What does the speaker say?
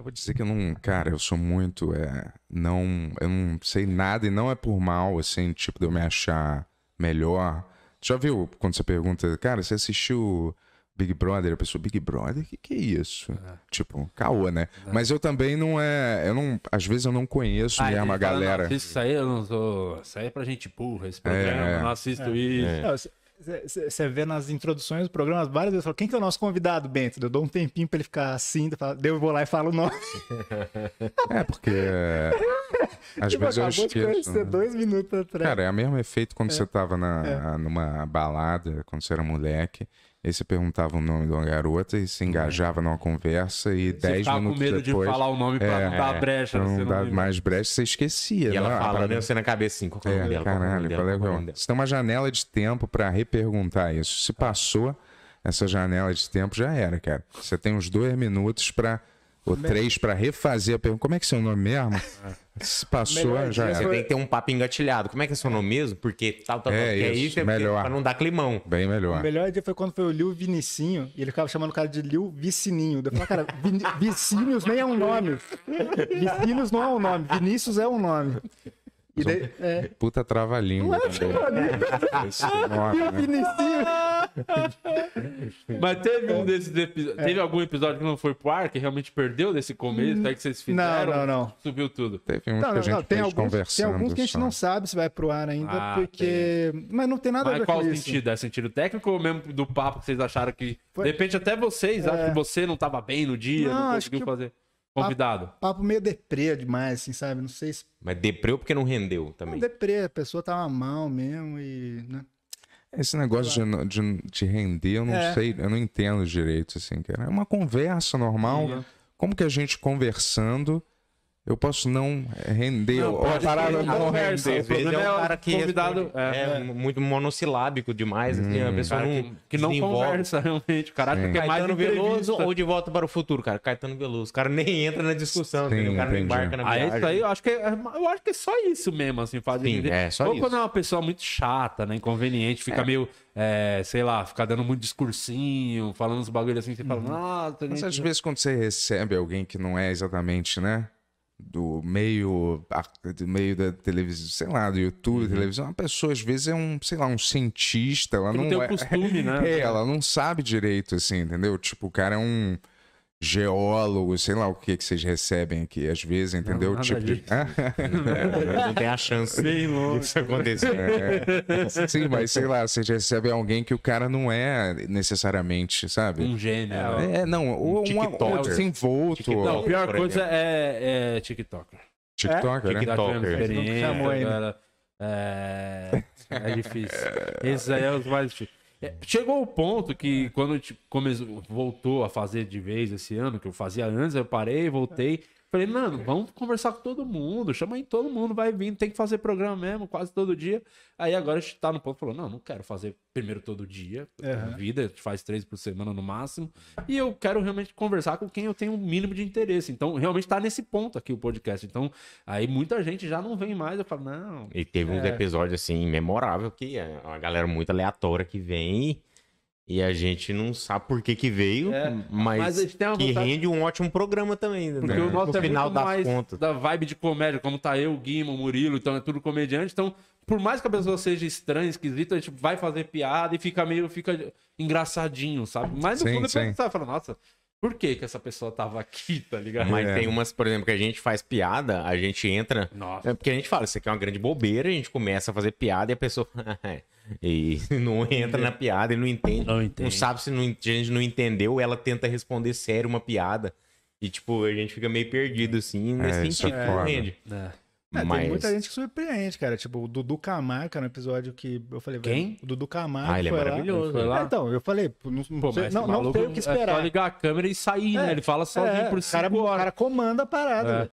Eu vou dizer que eu não, cara, eu sou muito, é, não, eu não sei nada e não é por mal, assim, tipo, de eu me achar melhor. Já viu quando você pergunta, cara, você assistiu Big Brother? A pessoa, Big Brother? O que, que é isso? É. Tipo, caô, né? É. Mas eu também não é. Eu não. Às vezes eu não conheço ah, mesmo a galera. não, isso aí, eu não sou. Isso aí é pra gente burra, esse é. programa, é, não assisto é. isso. É, você vê nas introduções do programa, várias vezes eu falo, quem que é o nosso convidado, Bento? Eu dou um tempinho pra ele ficar assim, eu vou lá e falo o nome. É, porque. É, às tipo, vezes eu esqueço. né? dois minutos atrás. Cara, é o mesmo efeito quando é. você tava na, é. numa balada, quando você era moleque. Aí você perguntava o nome de uma garota e se uhum. engajava numa conversa e dez minutos depois... Você com medo depois, de falar o nome pra é, não dar é, brecha. Pra não dar mais brecha, você esquecia. E ela né? fala, né, você na cabeça, assim, é nome é, dela? É caralho, qual nome dela? Você tem uma janela de tempo para reperguntar isso. Se ah. passou essa janela de tempo, já era, cara. Você tem uns dois minutos para o três para refazer a pergunta. Como é que é seu nome mesmo? Se passou, melhor já Você tem que ter um papo engatilhado. Como é que é seu nome mesmo? Porque tal, tal, é, tal. Porque é isso, é isso, é melhor. pra não dar climão. Bem melhor. O melhor dia foi quando foi o Liu Vinicinho e ele ficava chamando o cara de Liu Vicininho. Eu falei, cara, Vin Vicinius nem é um nome. Vicinius não é um nome. Vinícius é um nome. E daí, é... Puta trava-língua. Não é né? Vinicinho. Mas teve um desses episódios. Teve é. algum episódio que não foi pro ar, que realmente perdeu desse começo, até hum. que vocês fizeram? Não, não, não. Subiu tudo. Teve não, gente não, tem alguns, Tem alguns que a gente só. não sabe se vai pro ar ainda, ah, porque. Tem. Mas não tem nada Mas a ver isso. qual o sentido? É sentido técnico ou mesmo do papo que vocês acharam que. Foi... De repente, até vocês é... acham que você não tava bem no dia, não, não conseguiu fazer. Convidado. Papo, papo, meio deprê demais, assim, sabe? Não sei se. Mas deprê porque não rendeu também. Não, deprê, a pessoa tava tá mal mesmo e. Né? Esse negócio de, de, de, render, eu não é. sei, eu não entendo direito, assim, cara. É uma conversa normal. Sim. Uhum. Como que a gente conversando eu posso não render, não, ou a parada não, não render. O vezes é um é cara que convidado, é, é, muito monossilábico demais, hum, assim, a pessoa não, que, que não conversa realmente. O cara quer é mais Caetano Veloso ou De Volta para o Futuro, cara. Caetano Veloso. O cara nem entra na discussão, Sim, o cara não embarca na ah, viagem. Aí, isso aí, eu acho, que é, eu acho que é só isso mesmo, assim, fazer Sim, é só ou isso. quando é uma pessoa muito chata, né, inconveniente, fica é. meio... É, sei lá, ficar dando muito discursinho, falando uns bagulhos assim, você fala, uhum. nossa... Mas às né? vezes quando você recebe alguém que não é exatamente, né do meio do meio da televisão, sei lá, do YouTube, uhum. televisão, uma pessoa às vezes é um, sei lá, um cientista, ela que não, não tem é, costume, né? É, ela não sabe direito assim, entendeu? Tipo, o cara é um geólogos, sei lá o que que vocês recebem aqui, às vezes, entendeu? Não, tipo de... É, não tem a chance Bem longe. disso acontecer. É. Sim, mas sei lá, vocês recebem alguém que o cara não é necessariamente, sabe? Um gênio. É, né? é não, ou um, TikToker. um desenvolto. Não, a pior coisa é, é TikToker. É? TikToker, é? né? TikToker. É, é difícil. Esses aí é os mais difíceis. É, chegou o ponto que quando tipo, começou voltou a fazer de vez esse ano, que eu fazia antes, eu parei, voltei. Falei, mano, vamos conversar com todo mundo, chama aí todo mundo, vai vindo, tem que fazer programa mesmo, quase todo dia. Aí agora a gente tá no ponto, falou, não, não quero fazer primeiro todo dia, uhum. vida, a gente faz três por semana no máximo, e eu quero realmente conversar com quem eu tenho o um mínimo de interesse. Então, realmente tá nesse ponto aqui o podcast. Então, aí muita gente já não vem mais, eu falo, não... E teve é... um episódio, assim, memorável, que é uma galera muito aleatória que vem e a gente não sabe por que, que veio, é, mas, mas que rende um ótimo programa também. Né? Porque o nosso no é final das mais contas. da vibe de comédia, como tá eu, Guima, Murilo, então é tudo comediante. Então, por mais que a pessoa seja estranha, esquisita, a gente vai fazer piada e fica meio fica engraçadinho, sabe? Mas no fundo sim. você fala, nossa, por que, que essa pessoa tava aqui, tá ligado? Mas é. tem umas, por exemplo, que a gente faz piada, a gente entra. Nossa. É porque a gente fala, isso aqui é uma grande bobeira, a gente começa a fazer piada e a pessoa. Ah, é". E não entra na piada, ele não entende. Não, entende. não sabe se não, a gente não entendeu, ela tenta responder sério uma piada. E, tipo, a gente fica meio perdido, assim, é, nesse é, sentido, É, é. É, Mas... Tem muita gente que surpreende, cara. Tipo, o Dudu Camargo, no episódio que eu falei. Quem? O Dudu Camargo. Ah, ele é maravilhoso. Lá. lá. É, então, eu falei. Não, Pô, não, não tem o que esperar. É só ligar a câmera e sair, né? é, né? Ele fala sozinho é, por cima. O cara comanda a parada. É.